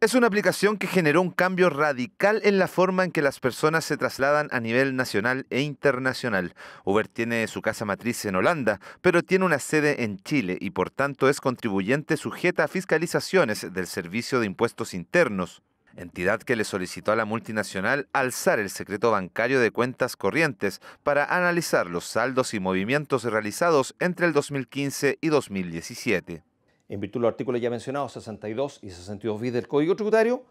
Es una aplicación que generó un cambio radical en la forma en que las personas se trasladan a nivel nacional e internacional. Uber tiene su casa matriz en Holanda, pero tiene una sede en Chile y por tanto es contribuyente sujeta a fiscalizaciones del Servicio de Impuestos Internos, entidad que le solicitó a la multinacional alzar el secreto bancario de cuentas corrientes para analizar los saldos y movimientos realizados entre el 2015 y 2017 en virtud de los artículos ya mencionados, 62 y 62 bis del Código Tributario,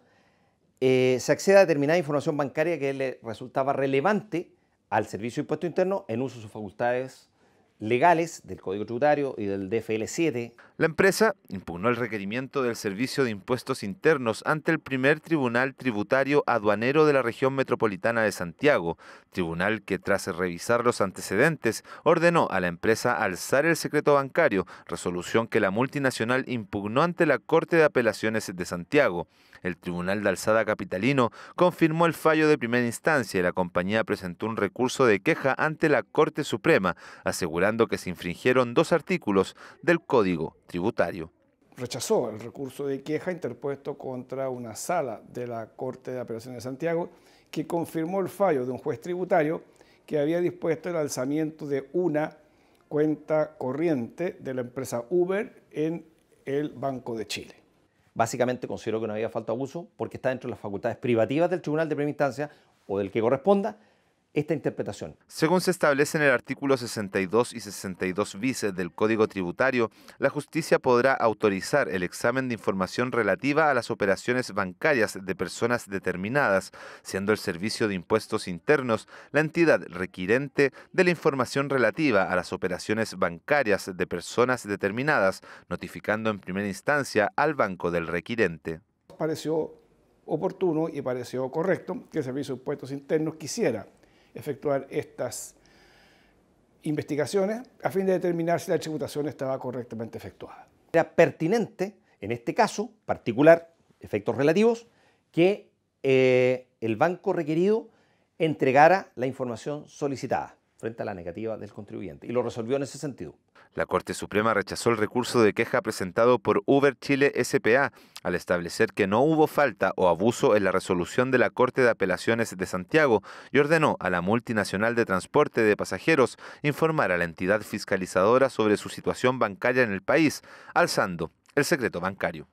eh, se accede a determinada información bancaria que le resultaba relevante al Servicio de Impuesto Interno en uso de sus facultades legales del Código Tributario y del DFL7. La empresa impugnó el requerimiento del Servicio de Impuestos Internos ante el primer Tribunal Tributario Aduanero de la Región Metropolitana de Santiago, tribunal que tras revisar los antecedentes ordenó a la empresa alzar el secreto bancario, resolución que la multinacional impugnó ante la Corte de Apelaciones de Santiago. El Tribunal de Alzada Capitalino confirmó el fallo de primera instancia y la compañía presentó un recurso de queja ante la Corte Suprema, asegurando que se infringieron dos artículos del Código Tributario. Rechazó el recurso de queja interpuesto contra una sala de la Corte de Apelaciones de Santiago que confirmó el fallo de un juez tributario que había dispuesto el alzamiento de una cuenta corriente de la empresa Uber en el Banco de Chile. Básicamente consideró que no había falta abuso porque está dentro de las facultades privativas del Tribunal de Primera Instancia o del que corresponda esta interpretación. Según se establece en el artículo 62 y 62 bis del Código Tributario, la justicia podrá autorizar el examen de información relativa a las operaciones bancarias de personas determinadas, siendo el Servicio de Impuestos Internos la entidad requirente de la información relativa a las operaciones bancarias de personas determinadas, notificando en primera instancia al banco del requirente. Pareció oportuno y pareció correcto que el Servicio de Impuestos Internos quisiera efectuar estas investigaciones a fin de determinar si la tributación estaba correctamente efectuada. Era pertinente, en este caso particular, efectos relativos, que eh, el banco requerido entregara la información solicitada frente a la negativa del contribuyente y lo resolvió en ese sentido. La Corte Suprema rechazó el recurso de queja presentado por Uber Chile SPA al establecer que no hubo falta o abuso en la resolución de la Corte de Apelaciones de Santiago y ordenó a la multinacional de transporte de pasajeros informar a la entidad fiscalizadora sobre su situación bancaria en el país, alzando el secreto bancario.